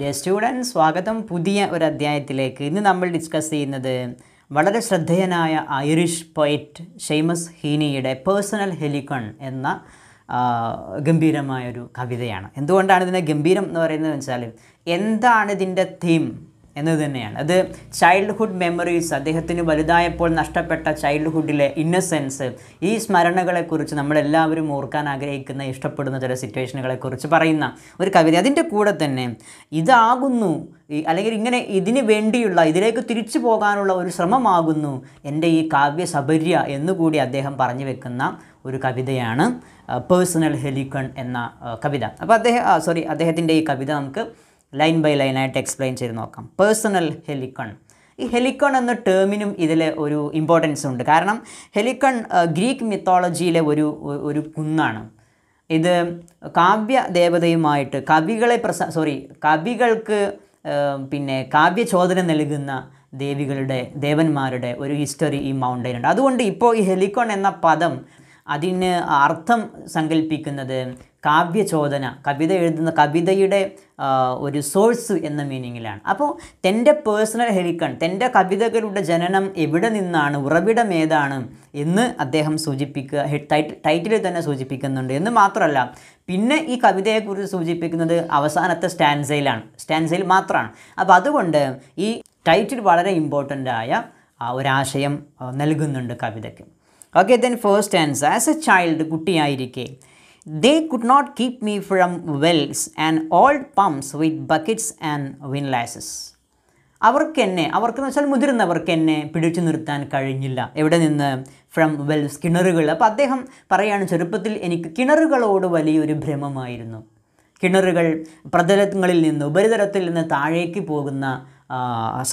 Dear students സ്വാഗതം പുതിയ ഒരു അധ്യായത്തിലേക്ക് ഇന്ന് നമ്മൾ ഡിസ്കസ് ചെയ്യുന്നത് വളരെ ശ്രദ്ധേയനായ ഐറിഷ് പോയറ്റ് ഷെയ്മസ് ഹീനിയുടെ പേഴ്സണൽ ഹെലിക്കൺ എന്ന ഗംഭീരമായൊരു കവിതയാണ് എന്തുകൊണ്ടാണ് ഇതിനെ ഗംഭീരം എന്ന് പറയുന്നത് വെച്ചാൽ എന്താണ് ഇതിൻ്റെ തീം എന്നത് തന്നെയാണ് അത് ചൈൽഡ്ഹുഡ് മെമ്മറീസ് അദ്ദേഹത്തിന് വലുതായപ്പോൾ നഷ്ടപ്പെട്ട ചൈൽഡ്ഹുഡിലെ ഇന്നസെൻസ് ഈ സ്മരണകളെക്കുറിച്ച് നമ്മളെല്ലാവരും ഓർക്കാൻ ആഗ്രഹിക്കുന്ന ഇഷ്ടപ്പെടുന്ന ചില സിറ്റുവേഷനുകളെക്കുറിച്ച് പറയുന്ന ഒരു കവിത അതിൻ്റെ കൂടെ തന്നെ ഇതാകുന്നു അല്ലെങ്കിൽ ഇങ്ങനെ ഇതിന് വേണ്ടിയുള്ള ഇതിലേക്ക് തിരിച്ചു പോകാനുള്ള ഒരു ശ്രമമാകുന്നു എൻ്റെ ഈ കാവ്യ സബര്യ എന്നുകൂടി അദ്ദേഹം പറഞ്ഞു വെക്കുന്ന ഒരു കവിതയാണ് പേഴ്സണൽ ഹെലിക്കൺ എന്ന കവിത അപ്പോൾ അദ്ദേഹം സോറി അദ്ദേഹത്തിൻ്റെ ഈ കവിത നമുക്ക് ലൈൻ ബൈ ലൈനായിട്ട് എക്സ്പ്ലെയിൻ ചെയ്ത് നോക്കാം പേഴ്സണൽ ഹെലിക്കൺ ഈ ഹെലിക്കൺ എന്ന ടേമിനും ഇതിൽ ഒരു ഇമ്പോർട്ടൻസ് ഉണ്ട് കാരണം ഹെലിക്കൺ ഗ്രീക്ക് മിത്തോളജിയിലെ ഒരു ഒരു കുന്നാണ് ഇത് കാവ്യ ദേവതയുമായിട്ട് കവികളെ പ്രസ സോറി കവികൾക്ക് പിന്നെ കാവ്യചോദന നൽകുന്ന ദേവികളുടെ ദേവന്മാരുടെ ഒരു ഹിസ്റ്ററി ഈ മൗണ്ടൈൻ ഉണ്ട് അതുകൊണ്ട് ഇപ്പോൾ ഈ ഹെലിക്കോൺ എന്ന പദം അതിന് അർത്ഥം സങ്കല്പിക്കുന്നത് കാവ്യചോദന കവിത എഴുതുന്ന കവിതയുടെ ഒരു സോഴ്സ് എന്ന മീനിങ്ങിലാണ് അപ്പോൾ തൻ്റെ പേഴ്സണൽ ഹെലിക്കൺ തൻ്റെ കവിതകളുടെ ജനനം എവിടെ നിന്നാണ് ഉറവിടം ഏതാണ് എന്ന് അദ്ദേഹം സൂചിപ്പിക്കുക ടൈറ്റിൽ തന്നെ സൂചിപ്പിക്കുന്നുണ്ട് എന്ന് മാത്രമല്ല പിന്നെ ഈ കവിതയെക്കുറിച്ച് സൂചിപ്പിക്കുന്നത് അവസാനത്തെ സ്റ്റാൻസയിലാണ് സ്റ്റാൻസയിൽ മാത്രമാണ് അപ്പോൾ അതുകൊണ്ട് ഈ ടൈറ്റിൽ വളരെ ഇമ്പോർട്ടൻ്റ് ആയ ഒരാശയം നൽകുന്നുണ്ട് കവിതയ്ക്ക് okay then first answer as a child കുട്ടിയായിരിക്കെ They could not keep me from wells and old pumps with buckets and windlasses. അവർക്ക് എന്നെ അവർക്ക് എന്ന് വെച്ചാൽ മുതിർന്നവർക്ക് എന്നെ പിടിച്ചു നിർത്താൻ കഴിഞ്ഞില്ല എവിടെ നിന്ന് ഫ്രം വെൽ കിണറുകൾ അപ്പോൾ അദ്ദേഹം പറയുകയാണ് ചെറുപ്പത്തിൽ എനിക്ക് കിണറുകളോട് വലിയൊരു ഭ്രമമായിരുന്നു കിണറുകൾ പ്രതലങ്ങളിൽ നിന്ന് ഉപരിതലത്തിൽ നിന്ന് താഴേക്ക് പോകുന്ന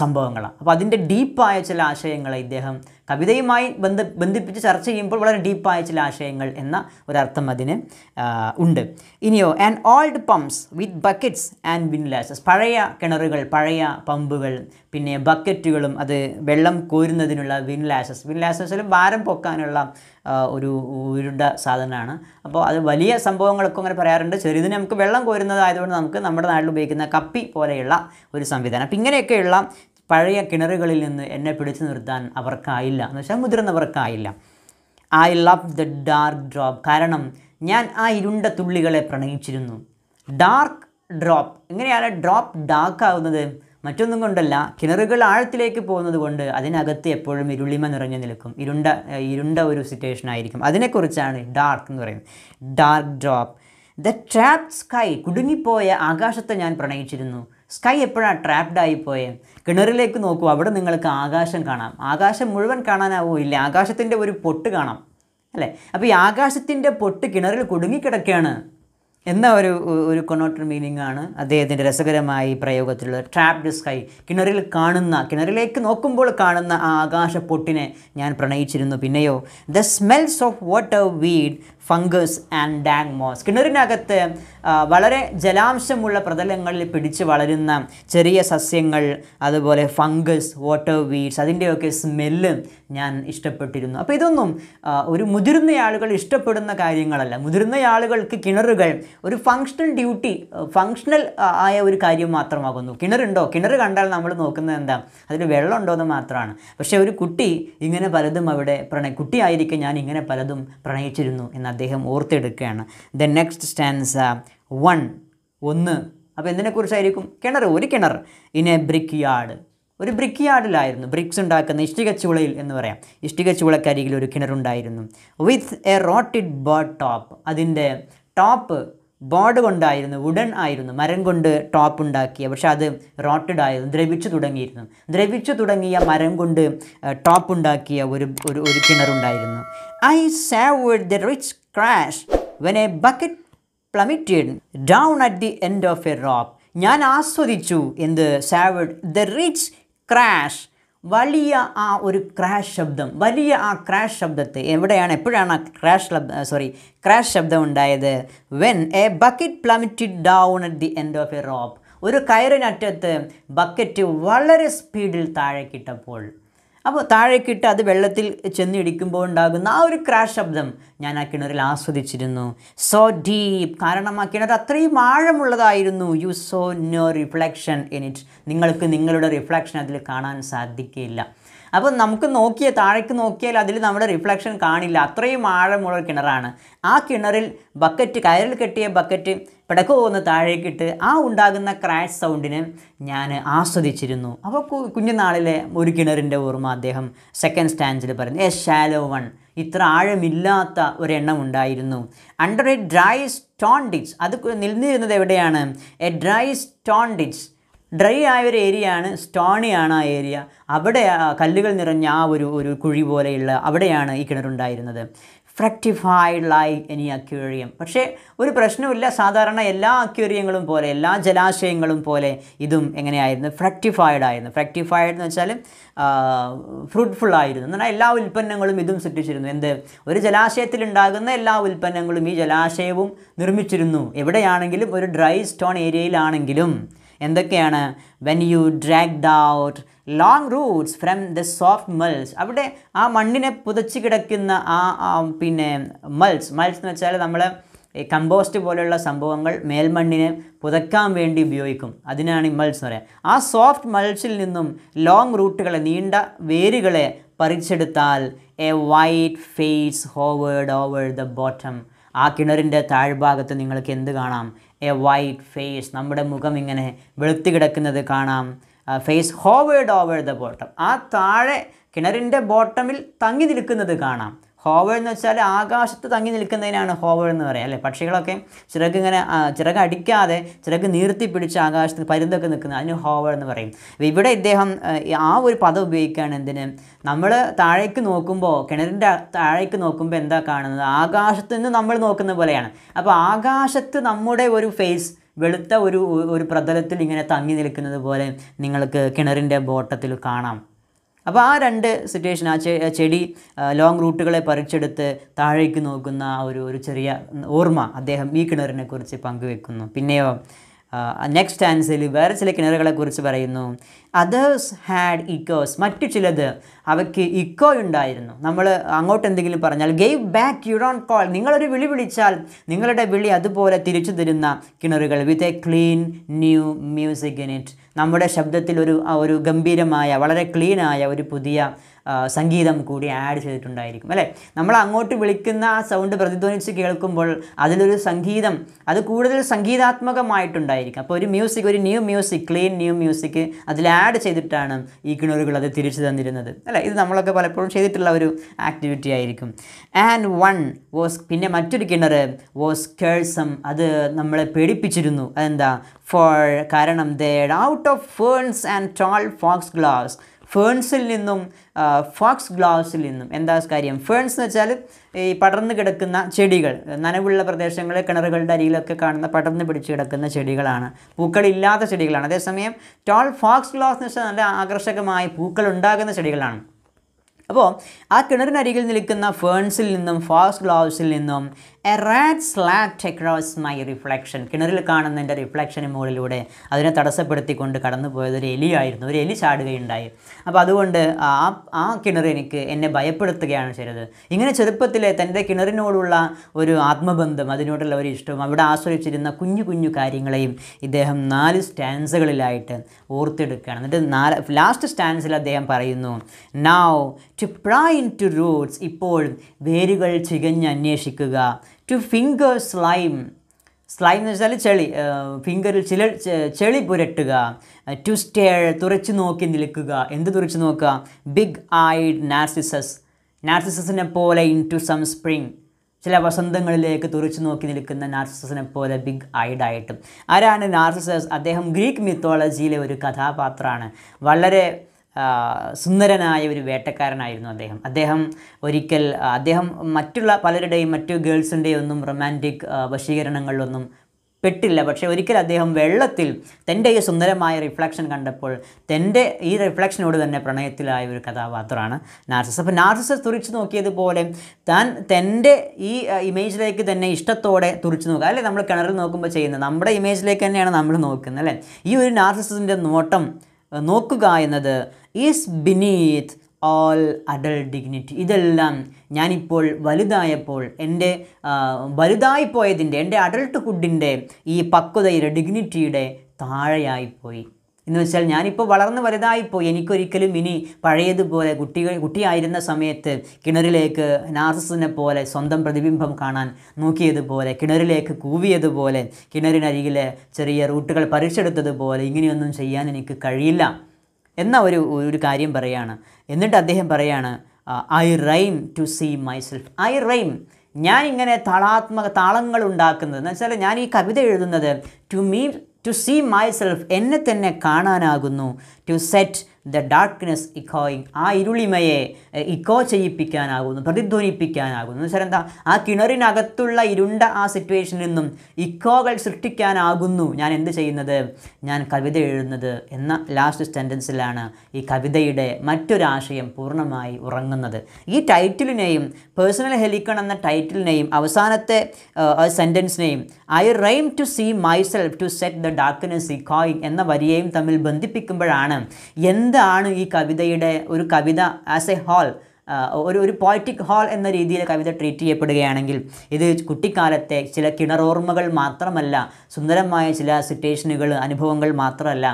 സംഭവങ്ങളാണ് അപ്പോൾ അതിൻ്റെ ഡീപ്പായ ചില ആശയങ്ങളെ ഇദ്ദേഹം കവിതയുമായി ബന്ധ ബന്ധിപ്പിച്ച് ചർച്ച ചെയ്യുമ്പോൾ വളരെ ഡീപ്പായ ചില ആശയങ്ങൾ എന്ന ഒരർത്ഥം അതിന് ഉണ്ട് ഇനിയോ and old pumps with buckets and windlasses പഴയ കിണറുകൾ പഴയ പമ്പുകൾ പിന്നെ ബക്കറ്റുകളും അത് വെള്ളം കോരുന്നതിനുള്ള വിൻലാസസ് വിൻലാസസിലും ഭാരം പൊക്കാനുള്ള ഒരു ഉരുണ്ട സാധനമാണ് അപ്പോൾ അത് വലിയ സംഭവങ്ങളൊക്കെ അങ്ങനെ പറയാറുണ്ട് ചെറിയതിന് നമുക്ക് വെള്ളം കോരുന്നതായതുകൊണ്ട് നമുക്ക് നമ്മുടെ നാട്ടിൽ ഉപയോഗിക്കുന്ന കപ്പി പോലെയുള്ള ഒരു സംവിധാനം അപ്പോൾ ഇങ്ങനെയൊക്കെയുള്ള പഴയ കിണറുകളിൽ നിന്ന് എന്നെ പിടിച്ചു നിർത്താൻ അവർക്കായില്ല എന്ന് വെച്ചാൽ മുതിർന്നവർക്കായില്ല I love the dark drop കാരണം ഞാൻ ആ ഇരുണ്ട തുള്ളികളെ പ്രണയിച്ചിരുന്നു ഡാർക്ക് ഡ്രോപ്പ് എങ്ങനെയാണ് ഡ്രോപ്പ് ഡാർക്ക് ആവുന്നത് മറ്റൊന്നും കൊണ്ടല്ല കിണറുകൾ ആഴത്തിലേക്ക് പോകുന്നത് കൊണ്ട് അതിനകത്ത് എപ്പോഴും ഇരുളിമ നിറഞ്ഞു നിൽക്കും ഇരുണ്ട ഇരുണ്ട ഒരു സിറ്റുവേഷൻ ആയിരിക്കും അതിനെക്കുറിച്ചാണ് ഡാർക്ക് എന്ന് പറയുന്നത് dark drop the trap sky കുടുങ്ങിപ്പോയ ആകാശത്തെ ഞാൻ പ്രണയിച്ചിരുന്നു സ്കൈ എപ്പോഴാണ് ട്രാപ്ഡ് ആയിപ്പോയേ കിണറിലേക്ക് നോക്കൂ അവിടെ നിങ്ങൾക്ക് ആകാശം കാണാം ആകാശം മുഴുവൻ കാണാനാവോ ഇല്ല ആകാശത്തിൻ്റെ ഒരു പൊട്ട് കാണാം അല്ലേ അപ്പോൾ ഈ ആകാശത്തിൻ്റെ പൊട്ട് കിണറിൽ കുടുങ്ങിക്കിടക്കുകയാണ് എന്ന ഒരു ഒരു കൊണോട്ടർ മീനിങ് ആണ് അദ്ദേഹത്തിൻ്റെ രസകരമായ ഈ പ്രയോഗത്തിലുള്ള ട്രാപ്ഡ് സ്കൈ കിണറിൽ കാണുന്ന കിണറിലേക്ക് നോക്കുമ്പോൾ കാണുന്ന ആ ആകാശ പൊട്ടിനെ ഞാൻ പ്രണയിച്ചിരുന്നു പിന്നെയോ the smells of water weed fungus and moss കിണറിനകത്ത് വളരെ ജലാംശമുള്ള പ്രതലങ്ങളിൽ പിടിച്ച് വളരുന്ന ചെറിയ സസ്യങ്ങൾ അതുപോലെ ഫംഗസ് വാട്ടർ വീഡ്സ് അതിൻ്റെയൊക്കെ സ്മെല്ല് ഞാൻ ഇഷ്ടപ്പെട്ടിരുന്നു അപ്പോൾ ഇതൊന്നും ഒരു മുതിർന്ന ആളുകൾ ഇഷ്ടപ്പെടുന്ന കാര്യങ്ങളല്ല മുതിർന്ന ആളുകൾക്ക് കിണറുകൾ ഒരു ഫങ്ഷണൽ ഡ്യൂട്ടി ഫങ്ഷണൽ ആയ ഒരു കാര്യം മാത്രമാകുന്നു കിണറുണ്ടോ കിണർ കണ്ടാൽ നമ്മൾ നോക്കുന്നത് എന്താ അതിൽ വെള്ളമുണ്ടോ എന്ന് മാത്രമാണ് പക്ഷേ ഒരു കുട്ടി ഇങ്ങനെ പലതും അവിടെ പ്രണയ കുട്ടിയായിരിക്കും ഞാൻ ഇങ്ങനെ പലതും പ്രണയിച്ചിരുന്നു എന്ന് അദ്ദേഹം ഓർത്തെടുക്കുകയാണ് ദ നെക്സ്റ്റ് സ്റ്റാൻസ് വൺ ഒന്ന് അപ്പോൾ എന്തിനെക്കുറിച്ചായിരിക്കും കിണർ ഒരു കിണർ ഇൻ എ ബ്രിക്ക് യാർഡ് ഒരു ബ്രിക്ക് യാർഡിലായിരുന്നു ബ്രിക്സ് ഉണ്ടാക്കുന്ന ഇഷ്ടിക ചുളയിൽ എന്ന് പറയാം ഇഷ്ടിക ചുളക്കരികിൽ ഒരു കിണറുണ്ടായിരുന്നു with a rotted board top അതിൻ്റെ ടോപ്പ് ബോർഡ് കൊണ്ടായിരുന്നു വുഡൺ ആയിരുന്നു മരം കൊണ്ട് ടോപ്പ് ഉണ്ടാക്കിയ പക്ഷേ അത് റോട്ടഡ് ആയിരുന്നു ദ്രവിച്ചു തുടങ്ങിയിരുന്നു ദ്രവിച്ചു തുടങ്ങിയ മരം കൊണ്ട് ടോപ്പ് ഉണ്ടാക്കിയ ഒരു ഒരു കിണറുണ്ടായിരുന്നു I savoured the rich crash when a bucket plummeted down at the end of a rope. ഞാൻ ആസ്വദിച്ചു എന്ത് സാവഡ് ദ റിച്ച് ക്രാഷ് വലിയ ആ ഒരു ക്രാഷ് ശബ്ദം വലിയ ആ ക്രാഷ് ശബ്ദത്തെ എവിടെയാണ് എപ്പോഴാണ് ആ ക്രാഷ് സോറി ക്രാഷ് ശബ്ദം ഉണ്ടായത് when a bucket plummeted down at the end of a rope ഒരു കയറിനറ്റത്ത് ബക്കറ്റ് വളരെ സ്പീഡിൽ താഴേക്കിട്ടപ്പോൾ അപ്പോൾ താഴേക്കിട്ട് അത് വെള്ളത്തിൽ ഇടിക്കുമ്പോൾ ഉണ്ടാകുന്ന ആ ഒരു ക്രാഷ് ശബ്ദം ഞാൻ ആ കിണറിൽ ആസ്വദിച്ചിരുന്നു സോ ഡീപ് കാരണം ആ കിണർ അത്രയും ആഴമുള്ളതായിരുന്നു you saw no reflection in it നിങ്ങൾക്ക് നിങ്ങളുടെ റിഫ്ലക്ഷൻ അതിൽ കാണാൻ സാധിക്കില്ല അപ്പോൾ നമുക്ക് നോക്കിയ താഴേക്ക് നോക്കിയാൽ അതിൽ നമ്മുടെ റിഫ്ലക്ഷൻ കാണില്ല അത്രയും ആഴമുള്ള കിണറാണ് ആ കിണറിൽ ബക്കറ്റ് കയറിൽ കെട്ടിയ ബക്കറ്റ് പിടക്ക് പോകുന്ന താഴേക്കിട്ട് ആ ഉണ്ടാകുന്ന ക്രാഷ് സൗണ്ടിന് ഞാൻ ആസ്വദിച്ചിരുന്നു അപ്പോൾ കുഞ്ഞുനാളിലെ ഒരു കിണറിൻ്റെ ഓർമ്മ അദ്ദേഹം സെക്കൻഡ് സ്റ്റാൻഡിൽ പറയുന്നു എ ഷാലോ വൺ ഇത്ര ആഴമില്ലാത്ത ഒരെണ്ണം ഉണ്ടായിരുന്നു under a dry stone ditch അത് നിന്നിരുന്നത് എവിടെയാണ് a dry stone ditch dry ആയ ഒരു ഏരിയ ആണ് സ്റ്റോണി ആണ് ആ ഏരിയ അവിടെ കല്ലുകൾ നിറഞ്ഞ ആ ഒരു ഒരു കുഴി പോലെയുള്ള അവിടെയാണ് ഈ കിണറുണ്ടായിരുന്നത് ഫ്രക്ടിഫൈഡ് ലൈ എനി അക്വേറിയം പക്ഷേ ഒരു പ്രശ്നമില്ല സാധാരണ എല്ലാ അക്വേറിയങ്ങളും പോലെ എല്ലാ ജലാശയങ്ങളും പോലെ ഇതും എങ്ങനെയായിരുന്നു ഫ്രക്ടിഫൈഡ് ആയിരുന്നു ഫ്രക്ടിഫൈഡ് എന്ന് വെച്ചാൽ ഫ്രൂട്ട്ഫുൾ ആയിരുന്നു എന്നാൽ എല്ലാ ഉൽപ്പന്നങ്ങളും ഇതും സൃഷ്ടിച്ചിരുന്നു എന്ത് ഒരു ജലാശയത്തിൽ ഉണ്ടാകുന്ന എല്ലാ ഉൽപ്പന്നങ്ങളും ഈ ജലാശയവും നിർമ്മിച്ചിരുന്നു എവിടെയാണെങ്കിലും ഒരു ഡ്രൈ സ്റ്റോൺ ഏരിയയിലാണെങ്കിലും എന്തൊക്കെയാണ് when you drag out long roots from the soft mulch അവിടെ ആ മണ്ണിനെ പുതച്ച് കിടക്കുന്ന ആ പിന്നെ മൾസ് മൾസ് എന്ന് വെച്ചാൽ നമ്മൾ ഈ കമ്പോസ്റ്റ് പോലെയുള്ള സംഭവങ്ങൾ മേൽമണ്ണിനെ പുതക്കാൻ വേണ്ടി ഉപയോഗിക്കും അതിനാണ് ഈ മൾസ് എന്ന് പറയുക ആ സോഫ്റ്റ് മൾസിൽ നിന്നും ലോങ് റൂട്ടുകളെ നീണ്ട വേരുകളെ പറിച്ചെടുത്താൽ a white face hovered over the bottom ആ കിണറിൻ്റെ താഴ്ഭാഗത്ത് നിങ്ങൾക്ക് എന്ത് കാണാം എ വൈറ്റ് ഫേസ് നമ്മുടെ മുഖം ഇങ്ങനെ വെളുത്തി കിടക്കുന്നത് കാണാം face hovered over the bottom ആ താഴെ കിണറിൻ്റെ ബോട്ടമിൽ തങ്ങി നിൽക്കുന്നത് കാണാം ഹോവർ എന്ന് വെച്ചാൽ ആകാശത്ത് തങ്ങി നിൽക്കുന്നതിനാണ് ഹോവർ എന്ന് പറയുക അല്ലേ പക്ഷികളൊക്കെ ചിറക് ഇങ്ങനെ ചിറക് അടിക്കാതെ ചിറക് നീർത്തി പിടിച്ച് ആകാശത്ത് പരുന്തൊക്കെ നിൽക്കുന്നത് അതിന് ഹോവർ എന്ന് പറയും ഇവിടെ ഇദ്ദേഹം ആ ഒരു പദം ഉപയോഗിക്കുകയാണ് എന്തിന് നമ്മൾ താഴേക്ക് നോക്കുമ്പോൾ കിണറിൻ്റെ താഴേക്ക് നോക്കുമ്പോൾ എന്താ കാണുന്നത് ആകാശത്ത് നിന്ന് നമ്മൾ നോക്കുന്ന പോലെയാണ് അപ്പോൾ ആകാശത്ത് നമ്മുടെ ഒരു ഫേസ് വെളുത്ത ഒരു ഒരു പ്രതലത്തിൽ ഇങ്ങനെ തങ്ങി നിൽക്കുന്നത് പോലെ നിങ്ങൾക്ക് കിണറിൻ്റെ ബോട്ടത്തിൽ കാണാം അപ്പോൾ ആ രണ്ട് സിറ്റുവേഷൻ ആ ചെടി ലോങ് റൂട്ടുകളെ പറിച്ചെടുത്ത് താഴേക്ക് നോക്കുന്ന ഒരു ഒരു ചെറിയ ഓർമ്മ അദ്ദേഹം ഈ കിണറിനെക്കുറിച്ച് പങ്കുവെക്കുന്നു പിന്നെയോ നെക്സ്റ്റ് ആൻസിൽ വേറെ ചില കിണറുകളെക്കുറിച്ച് പറയുന്നു അതേഴ്സ് ഹാഡ് ഇക്കോസ് മറ്റു ചിലത് അവയ്ക്ക് ഇക്കോ ഉണ്ടായിരുന്നു നമ്മൾ അങ്ങോട്ട് എന്തെങ്കിലും പറഞ്ഞാൽ gave back your own call നിങ്ങളൊരു വിളി വിളിച്ചാൽ നിങ്ങളുടെ വിളി അതുപോലെ തിരിച്ചു തരുന്ന കിണറുകൾ with a clean new music in it നമ്മുടെ ശബ്ദത്തിൽ ഒരു ഒരു ഗംഭീരമായ വളരെ ക്ലീനായ ഒരു പുതിയ സംഗീതം കൂടി ആഡ് ചെയ്തിട്ടുണ്ടായിരിക്കും അല്ലേ നമ്മൾ അങ്ങോട്ട് വിളിക്കുന്ന ആ സൗണ്ട് പ്രതിധ്വനിച്ച് കേൾക്കുമ്പോൾ അതിലൊരു സംഗീതം അത് കൂടുതൽ സംഗീതാത്മകമായിട്ടുണ്ടായിരിക്കും അപ്പോൾ ഒരു മ്യൂസിക് ഒരു new music clean new music അതിൽ ആഡ് ചെയ്തിട്ടാണ് ഈ കിണറുകൾ അത് തിരിച്ചു തന്നിരുന്നത് അല്ലേ ഇത് നമ്മളൊക്കെ പലപ്പോഴും ചെയ്തിട്ടുള്ള ഒരു ആക്ടിവിറ്റി ആയിരിക്കും ആൻഡ് വൺ വാസ് പിന്നെ മറ്റൊരു കിണർ വാസ് കേൾസം അത് നമ്മളെ പേടിപ്പിച്ചിരുന്നു അതെന്താ ഫോർ കാരണം there out of ferns and tall fox glass ഫേൺസിൽ നിന്നും ഫോക്സ് ഗ്ലാസിൽ നിന്നും എന്താ കാര്യം ഫേൺസ് എന്ന് വെച്ചാൽ ഈ പടർന്നു കിടക്കുന്ന ചെടികൾ നനവുള്ള പ്രദേശങ്ങളിൽ കിണറുകളുടെ അരിയിലൊക്കെ കാണുന്ന പടർന്നു പിടിച്ച് കിടക്കുന്ന ചെടികളാണ് പൂക്കളില്ലാത്ത ചെടികളാണ് അതേസമയം ടോൾ ഫോക്സ് ഗ്ലാസ് എന്ന് വെച്ചാൽ നല്ല ആകർഷകമായ പൂക്കൾ ഉണ്ടാകുന്ന ചെടികളാണ് അപ്പോൾ ആ കിണറിനരികിൽ നിൽക്കുന്ന ഫേൺസിൽ നിന്നും ഫോക്സ് ഗ്ലൗസിൽ നിന്നും a rat slat across my reflection കിണറിൽ കാണുന്ന എൻ്റെ റിഫ്ലക്ഷന് മുകളിലൂടെ അതിനെ തടസ്സപ്പെടുത്തിക്കൊണ്ട് കടന്നു പോയത് ഒരു എലിയായിരുന്നു ഒരു എലി ചാടുകയുണ്ടായി അപ്പോൾ അതുകൊണ്ട് ആ ആ കിണർ എനിക്ക് എന്നെ ഭയപ്പെടുത്തുകയാണ് ചെയ്തത് ഇങ്ങനെ ചെറുപ്പത്തിലെ തൻ്റെ കിണറിനോടുള്ള ഒരു ആത്മബന്ധം അതിനോടുള്ള ഒരു ഇഷ്ടവും അവിടെ ആസ്വദിച്ചിരുന്ന കുഞ്ഞു കുഞ്ഞു കാര്യങ്ങളെയും ഇദ്ദേഹം നാല് സ്റ്റാൻസുകളിലായിട്ട് ഓർത്തെടുക്കുകയാണ് എന്നിട്ട് നാല് ലാസ്റ്റ് സ്റ്റാൻസിൽ അദ്ദേഹം പറയുന്നു നാവ് ടു പ്രൈൻ ടു റൂട്ട്സ് ഇപ്പോൾ വേരുകൾ ചികഞ്ഞ് അന്വേഷിക്കുക ടു ഫിംഗർ സ്ലൈം സ്ലൈം എന്ന് വെച്ചാൽ ചെളി ഫിംഗറിൽ ചില ചെളി പുരട്ടുക ടു സ്റ്റേൾ തുറച്ചു നോക്കി നിൽക്കുക എന്ത് തുറച്ചു നോക്കുക ബിഗ് ഐഡ് നാർസിസസ് നാർസിസസിനെ പോലെ ഇൻ ടു സം സ്പ്രിങ് ചില വസന്തങ്ങളിലേക്ക് തുറച്ചു നോക്കി നിൽക്കുന്ന നാർസിസസിനെ പോലെ ബിഗ് ഐഡായിട്ടും ആരാണ് നാർസിസസ് അദ്ദേഹം ഗ്രീക്ക് മിത്തോളജിയിലെ ഒരു കഥാപാത്രമാണ് വളരെ സുന്ദരനായ ഒരു വേട്ടക്കാരനായിരുന്നു അദ്ദേഹം അദ്ദേഹം ഒരിക്കൽ അദ്ദേഹം മറ്റുള്ള പലരുടെയും മറ്റു ഗേൾസിൻ്റെയും ഒന്നും റൊമാൻറ്റിക് വശീകരണങ്ങളിലൊന്നും പെട്ടില്ല പക്ഷേ ഒരിക്കൽ അദ്ദേഹം വെള്ളത്തിൽ തൻ്റെ ഈ സുന്ദരമായ റിഫ്ലക്ഷൻ കണ്ടപ്പോൾ തൻ്റെ ഈ റിഫ്ലക്ഷനോട് തന്നെ പ്രണയത്തിലായ ഒരു കഥാപാത്രമാണ് നാർസസ് അപ്പോൾ നാർസസ് തുറിച്ചു നോക്കിയതുപോലെ താൻ തൻ്റെ ഈ ഇമേജിലേക്ക് തന്നെ ഇഷ്ടത്തോടെ തുറിച്ചു നോക്കുക അല്ലേ നമ്മൾ കിണറിൽ നോക്കുമ്പോൾ ചെയ്യുന്നത് നമ്മുടെ ഇമേജിലേക്ക് തന്നെയാണ് നമ്മൾ നോക്കുന്നത് അല്ലേ ഈ ഒരു നാർസസിൻ്റെ നോട്ടം നോക്കുക എന്നത് is beneath all adult dignity ഇതെല്ലാം ഞാനിപ്പോൾ വലുതായപ്പോൾ എൻ്റെ വലുതായിപ്പോയതിൻ്റെ എൻ്റെ ഹുഡിൻ്റെ ഈ പക്വതയുടെ ഡിഗ്നിറ്റിയുടെ താഴെയായിപ്പോയി എന്ന് വെച്ചാൽ ഞാനിപ്പോൾ വളർന്ന് വലുതായിപ്പോൾ എനിക്കൊരിക്കലും ഇനി പഴയതുപോലെ കുട്ടികൾ കുട്ടിയായിരുന്ന സമയത്ത് കിണറിലേക്ക് നാർസസിനെ പോലെ സ്വന്തം പ്രതിബിംബം കാണാൻ നോക്കിയതുപോലെ കിണറിലേക്ക് കൂവിയതുപോലെ കിണറിനരികിലെ ചെറിയ റൂട്ടുകൾ പരീക്ഷെടുത്തതുപോലെ ഇങ്ങനെയൊന്നും ചെയ്യാൻ എനിക്ക് കഴിയില്ല എന്ന ഒരു ഒരു കാര്യം പറയാണ് എന്നിട്ട് അദ്ദേഹം പറയാണ് I rhyme to see myself I rhyme ഞാൻ ഇങ്ങനെ താളാത്മക താളങ്ങൾ ഉണ്ടാക്കുന്നത് എന്ന് വെച്ചാൽ ഞാൻ ഈ കവിത എഴുതുന്നത് to me to see myself എന്നെ തന്നെ കാണാനാകുന്നു ടു സെറ്റ് ദ ഡാർക്ക്നെസ് ഇക്കോയിങ് ആ ഇരുളിമയെ ഇക്കോ ചെയ്യിപ്പിക്കാനാകുന്നു പ്രതിധ്വനിപ്പിക്കാനാകുന്നു എന്ന് വെച്ചാൽ എന്താ ആ കിണറിനകത്തുള്ള ഇരുണ്ട ആ സിറ്റുവേഷനിൽ നിന്നും ഇക്കോകൾ സൃഷ്ടിക്കാനാകുന്നു ഞാൻ എന്ത് ചെയ്യുന്നത് ഞാൻ കവിത എഴുതുന്നത് എന്ന ലാസ്റ്റ് സെൻറ്റൻസിലാണ് ഈ കവിതയുടെ മറ്റൊരാശയം പൂർണ്ണമായി ഉറങ്ങുന്നത് ഈ ടൈറ്റിലിനെയും പേഴ്സണൽ ഹെലിക്കൺ എന്ന ടൈറ്റിലിനെയും അവസാനത്തെ സെൻറ്റൻസിനെയും I rhyme to see myself to set the darkness ഇക്കോയിങ് എന്ന വരിയെയും തമ്മിൽ ബന്ധിപ്പിക്കുമ്പോഴാണ് എന്താണ് ഈ കവിതയുടെ ഒരു കവിത ആസ് എ ഹോൾ ഒരു ഒരു പോയറ്റിക് ഹാൾ എന്ന രീതിയിൽ കവിത ട്രീറ്റ് ചെയ്യപ്പെടുകയാണെങ്കിൽ ഇത് കുട്ടിക്കാലത്തെ ചില കിണറോർമ്മകൾ മാത്രമല്ല സുന്ദരമായ ചില സിറ്റുവേഷനുകൾ അനുഭവങ്ങൾ മാത്രമല്ല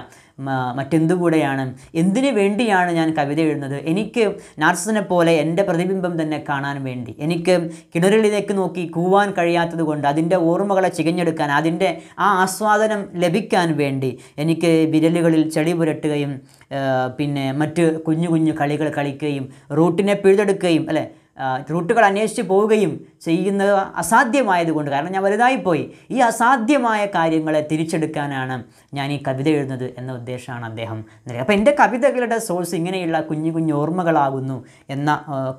മറ്റെന്തുകൂടെയാണ് എന്തിനു വേണ്ടിയാണ് ഞാൻ കവിത എഴുതുന്നത് എനിക്ക് നാർസിനെ പോലെ എൻ്റെ പ്രതിബിംബം തന്നെ കാണാൻ വേണ്ടി എനിക്ക് കിണറിലേക്ക് നോക്കി കൂവാൻ കഴിയാത്തത് കൊണ്ട് അതിൻ്റെ ഓർമ്മകളെ ചികഞ്ഞെടുക്കാൻ അതിൻ്റെ ആ ആസ്വാദനം ലഭിക്കാൻ വേണ്ടി എനിക്ക് വിരലുകളിൽ ചെളി പുരട്ടുകയും പിന്നെ മറ്റ് കുഞ്ഞു കുഞ്ഞു കളികൾ കളിക്കുകയും റൂട്ടിനെ പിഴുതെടുക്കുകയും അല്ലേ റൂട്ടുകൾ അന്വേഷിച്ച് പോവുകയും ചെയ്യുന്നത് അസാധ്യമായതുകൊണ്ട് കാരണം ഞാൻ വലുതായിപ്പോയി ഈ അസാധ്യമായ കാര്യങ്ങളെ തിരിച്ചെടുക്കാനാണ് ഞാൻ ഈ കവിത എഴുതുന്നത് എന്ന ഉദ്ദേശമാണ് അദ്ദേഹം നൽകുക അപ്പോൾ എൻ്റെ കവിതകളുടെ സോഴ്സ് ഇങ്ങനെയുള്ള കുഞ്ഞു കുഞ്ഞു ഓർമ്മകളാകുന്നു എന്ന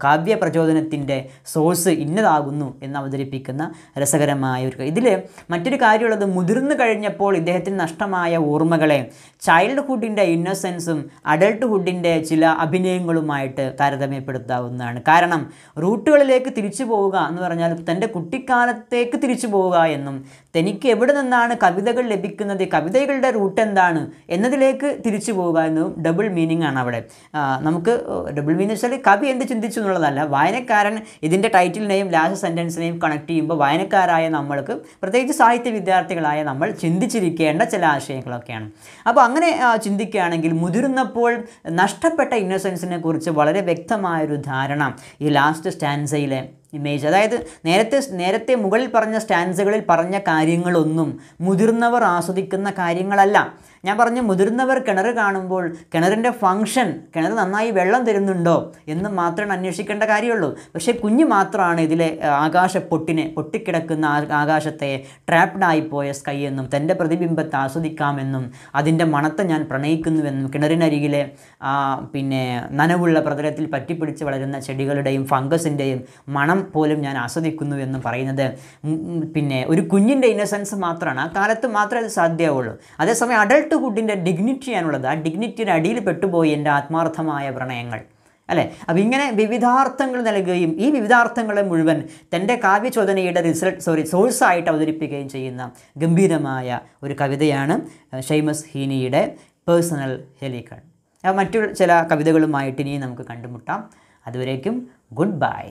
കാവ്യ പ്രചോദനത്തിൻ്റെ സോഴ്സ് ഇന്നതാകുന്നു എന്ന് അവതരിപ്പിക്കുന്ന രസകരമായ ഒരു ഇതിൽ മറ്റൊരു കാര്യമുള്ളത് മുതിർന്നു കഴിഞ്ഞപ്പോൾ ഇദ്ദേഹത്തിന് നഷ്ടമായ ഓർമ്മകളെ ചൈൽഡ്ഹുഡിൻ്റെ ഇന്നസെൻസും അഡൾട്ട്ഹുഡിൻ്റെ ചില അഭിനയങ്ങളുമായിട്ട് താരതമ്യപ്പെടുത്താവുന്നതാണ് കാരണം റൂട്ടുകളിലേക്ക് തിരിച്ചു പോവുക എന്ന് പറഞ്ഞാൽ പറഞ്ഞാൽ തൻ്റെ കുട്ടിക്കാലത്തേക്ക് തിരിച്ചു പോവുക എന്നും തനിക്ക് എവിടെ നിന്നാണ് കവിതകൾ ലഭിക്കുന്നത് കവിതകളുടെ റൂട്ട് എന്താണ് എന്നതിലേക്ക് തിരിച്ചു പോവുക എന്നും ഡബിൾ മീനിങ് ആണ് അവിടെ നമുക്ക് ഡബിൾ മീനിങ് വെച്ചാൽ കവി എന്ത് ചിന്തിച്ചു എന്നുള്ളതല്ല വായനക്കാരൻ ഇതിൻ്റെ ടൈറ്റിലിനെയും ലാസ്റ്റ് സെൻറ്റൻസിനെയും കണക്ട് ചെയ്യുമ്പോൾ വായനക്കാരായ നമ്മൾക്ക് പ്രത്യേകിച്ച് സാഹിത്യ വിദ്യാർത്ഥികളായ നമ്മൾ ചിന്തിച്ചിരിക്കേണ്ട ചില ആശയങ്ങളൊക്കെയാണ് അപ്പോൾ അങ്ങനെ ചിന്തിക്കുകയാണെങ്കിൽ മുതിർന്നപ്പോൾ നഷ്ടപ്പെട്ട ഇന്നസെൻസിനെ കുറിച്ച് വളരെ വ്യക്തമായൊരു ധാരണ ഈ ലാസ്റ്റ് സ്റ്റാൻസയിലെ ഇമേജ് അതായത് നേരത്തെ നേരത്തെ മുകളിൽ പറഞ്ഞ സ്റ്റാൻസുകളിൽ പറഞ്ഞ കാര്യങ്ങളൊന്നും മുതിർന്നവർ ആസ്വദിക്കുന്ന കാര്യങ്ങളല്ല ഞാൻ പറഞ്ഞു മുതിർന്നവർ കിണർ കാണുമ്പോൾ കിണറിൻ്റെ ഫങ്ഷൻ കിണർ നന്നായി വെള്ളം തരുന്നുണ്ടോ എന്ന് മാത്രമേ അന്വേഷിക്കേണ്ട കാര്യമുള്ളൂ പക്ഷേ കുഞ്ഞ് മാത്രമാണ് ഇതിലെ ആകാശ പൊട്ടിനെ പൊട്ടിക്കിടക്കുന്ന ആകാശത്തെ ട്രാപ്ഡായി പോയ സ്കൈ എന്നും തൻ്റെ പ്രതിബിംബത്തെ ആസ്വദിക്കാമെന്നും അതിൻ്റെ മണത്തെ ഞാൻ പ്രണയിക്കുന്നുവെന്നും കിണറിനരികിലെ പിന്നെ നനവുള്ള പ്രതലത്തിൽ പറ്റിപ്പിടിച്ച് വളരുന്ന ചെടികളുടെയും ഫംഗസിൻ്റെയും മണം പോലും ഞാൻ ആസ്വദിക്കുന്നു എന്നും പറയുന്നത് പിന്നെ ഒരു കുഞ്ഞിൻ്റെ ഇന്നസെൻസ് മാത്രമാണ് ആ കാലത്ത് മാത്രമേ അത് സാധ്യമാവുള്ളൂ അതേസമയം അഡൾട്ട് ഡിഗ്നിറ്റി ആണുള്ളത് ആ ഡിഗ്നിറ്റിയുടെ അടിയിൽ പെട്ടുപോയി എൻ്റെ ആത്മാർത്ഥമായ പ്രണയങ്ങൾ അല്ലേ അപ്പം ഇങ്ങനെ വിവിധാർത്ഥങ്ങൾ നൽകുകയും ഈ വിവിധാർത്ഥങ്ങളെ മുഴുവൻ തൻ്റെ കാവ്യചോദനയുടെ റിസൾട്ട് സോറി സോഴ്സായിട്ട് അവതരിപ്പിക്കുകയും ചെയ്യുന്ന ഗംഭീരമായ ഒരു കവിതയാണ് ഷെയ്മസ് ഹീനിയുടെ പേഴ്സണൽ ഹെലിക്കൺ മറ്റു ചില കവിതകളുമായിട്ട് ഇനി നമുക്ക് കണ്ടുമുട്ടാം അതുവരേക്കും ഗുഡ് ബൈ